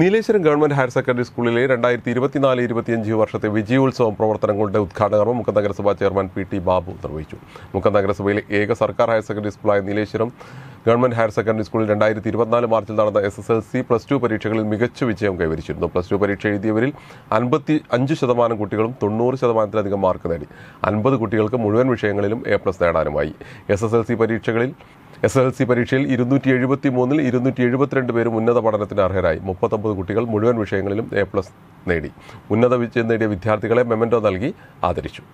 Nileshwaram government higher secondary സ്കൂളിലെ രണ്ടായിരത്തി ഇരുപത്തിനാല് ഇരുപത്തിയഞ്ച് വർഷത്തെ വിജയോത്സവം പ്രവർത്തനങ്ങളുടെ ഉദ്ഘാടനം മുക്കം നഗരസഭാ ചെയർമാൻ പി ടി ബാബു നിർവഹിച്ചു മുക്കം നഗരസഭയിലെ ഏക സർക്കാർ ഹയർ സെക്കൻഡറി സ്കൂളായ നീലേശ്വരം ഗവൺമെന്റ് ഹയർ സെക്കൻഡറി സ്കൂളിൽ രണ്ടായിരത്തി ഇരുപത്തിനാല് മാർച്ചിൽ നടന്ന S S L C plus two പരീക്ഷകളിൽ മികച്ച വിജയം കൈവരിച്ചിരുന്നു പ്ലസ് ടു പരീക്ഷ എഴുതിയവരിൽ അൻപത്തി അഞ്ച് ശതമാനം കുട്ടികളും തൊണ്ണൂറ് ശതമാനത്തിലധികം മാർക്ക് നേടി അൻപത് കുട്ടികൾക്ക് മുഴുവൻ വിഷയങ്ങളിലും എ പ്ലസ് നേടാനുമായി എസ് എസ് എൽ സി പരീക്ഷകളിൽ എസ് എൽ സി പരീക്ഷയിൽ ഇരുന്നൂറ്റി എഴുപത്തി മൂന്നിൽ ഇരുന്നൂറ്റി എഴുപത്തിരണ്ട് പേരും ഉന്നത പഠനത്തിന് അർഹരായി മുപ്പത്തൊമ്പത് കുട്ടികൾ മുഴുവൻ വിഷയങ്ങളിലും എ പ്ലസ് നേടി ഉന്നത വിജയം നേടിയ വിദ്യാർത്ഥികളെ മെമൻറ്റോ നൽകി ആദരിച്ചു